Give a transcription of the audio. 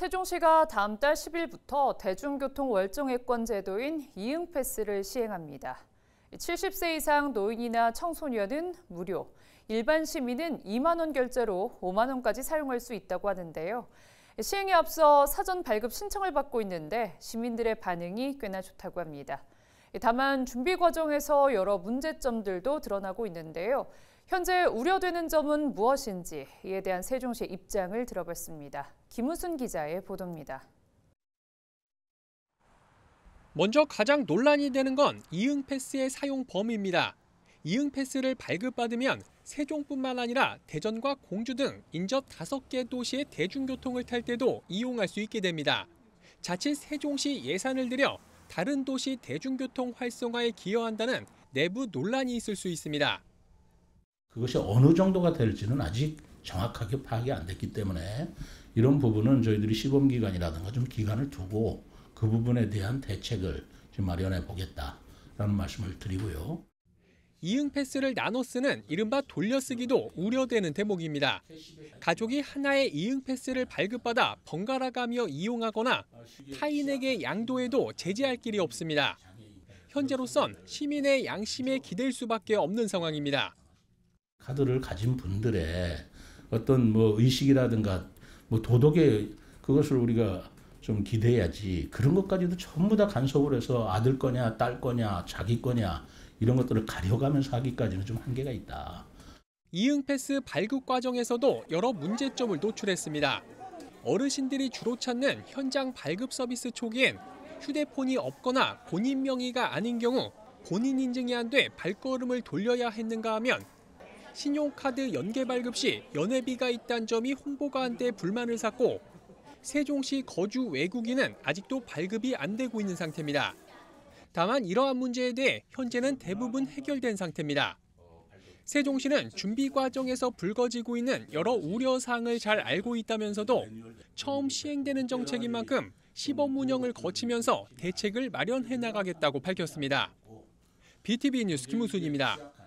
세종시가 다음 달 10일부터 대중교통 월정액권 제도인 이응패스를 시행합니다. 70세 이상 노인이나 청소년은 무료, 일반 시민은 2만 원 결제로 5만 원까지 사용할 수 있다고 하는데요. 시행에 앞서 사전 발급 신청을 받고 있는데 시민들의 반응이 꽤나 좋다고 합니다. 다만 준비 과정에서 여러 문제점들도 드러나고 있는데요. 현재 우려되는 점은 무엇인지 이에 대한 세종시 의 입장을 들어봤습니다. 김우순 기자의 보도입니다. 먼저 가장 논란이 되는 건 이응 패스의 사용 범위입니다. 이응 패스를 발급받으면 세종뿐만 아니라 대전과 공주 등 인접 다섯 개 도시의 대중교통을 탈 때도 이용할 수 있게 됩니다. 자칫 세종시 예산을 들여 다른 도시 대중교통 활성화에 기여한다는 내부 논란이 있을 수 있습니다. 그것이 어느 정도가 될지는 아직 정확하게 파악이 안 됐기 때문에 이런 부분은 저희들이 시범 기간이라든가 좀 기간을 두고 그 부분에 대한 대책을 좀 마련해 보겠다라는 말씀을 드리고요. 이응 패스를 나눠 쓰는 이른바 돌려쓰기도 우려되는 대목입니다. 가족이 하나의 이응 패스를 발급받아 번갈아 가며 이용하거나 타인에게 양도해도 제재할 길이 없습니다. 현재로선 시민의 양심에 기댈 수밖에 없는 상황입니다. 카드를 가진 분들의 어떤 뭐 의식이라든가 뭐 도덕의 그것을 우리가 좀 기대해야지 그런 것까지도 전부 다 간섭을 해서 아들 거냐 딸 거냐 자기 거냐 이런 것들을 가려가면서 하기까지는 좀 한계가 있다. 이응패스 발급 과정에서도 여러 문제점을 노출했습니다. 어르신들이 주로 찾는 현장 발급 서비스 초기엔 휴대폰이 없거나 본인 명의가 아닌 경우 본인 인증이 안 돼 발걸음을 돌려야 했는가 하면 신용카드 연계 발급 시 연회비가 있다는 점이 홍보가 안 돼 불만을 샀고 세종시 거주 외국인은 아직도 발급이 안 되고 있는 상태입니다. 다만 이러한 문제에 대해 현재는 대부분 해결된 상태입니다. 세종시는 준비 과정에서 불거지고 있는 여러 우려 사항을 잘 알고 있다면서도 처음 시행되는 정책인 만큼 시범 운영을 거치면서 대책을 마련해 나가겠다고 밝혔습니다. BTV 뉴스 김우순입니다.